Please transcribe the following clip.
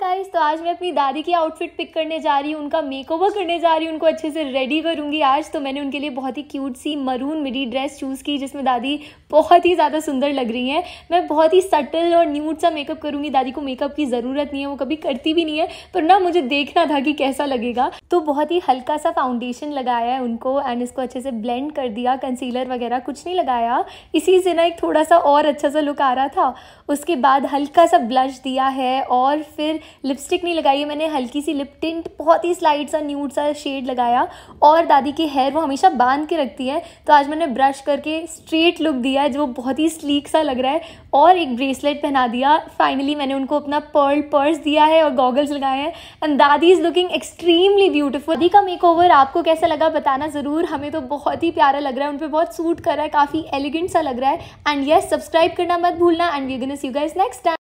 guys तो आज मैं अपनी दादी की आउटफिट पिक करने जा रही हूँ उनका मेकओवर करने जा रही हूँ उनको अच्छे से रेडी करूँगी आज तो मैंने उनके लिए बहुत ही क्यूट सी मरून मिडी ड्रेस चूज़ की जिसमें दादी बहुत ही ज़्यादा सुंदर लग रही हैं मैं बहुत ही सटल और न्यूट सा मेकअप करूँगी दादी को मेकअप की ज़रूरत नहीं है वो कभी करती भी नहीं है पर ना मुझे देखना था कि कैसा लगेगा तो बहुत ही हल्का सा फाउंडेशन लगाया है उनको एंड इसको अच्छे से ब्लेंड कर दिया कंसीलर वगैरह कुछ नहीं लगाया इसी से ना एक थोड़ा सा और अच्छा सा लुक आ रहा था उसके बाद हल्का सा ब्लश दिया है और फिर लिपस्टिक नहीं लगाई है मैंने हल्की सी लिप टिंट बहुत ही स्लाइट सा न्यूट सा शेड लगाया और दादी की हेयर वो हमेशा बांध के रखती है तो आज मैंने ब्रश करके स्ट्रेट लुक दिया है जो बहुत ही स्लीक सा लग रहा है और एक ब्रेसलेट पहना दिया फाइनली मैंने उनको अपना पर्ल पर्स दिया है और गॉगल्स लगाए हैं एंड दादी इज़ लुकिंग एक्सट्रीमली ब्यूटिफुल दादी का मेक आपको कैसा लगा बताना ज़रूर हमें तो बहुत ही प्यारा लग रहा है उन पर बहुत सूट कर रहा है काफ़ी एलिगेंट सा लग रहा है एंड येस सब्सक्राइब करना मत भूलना and we again see you guys next time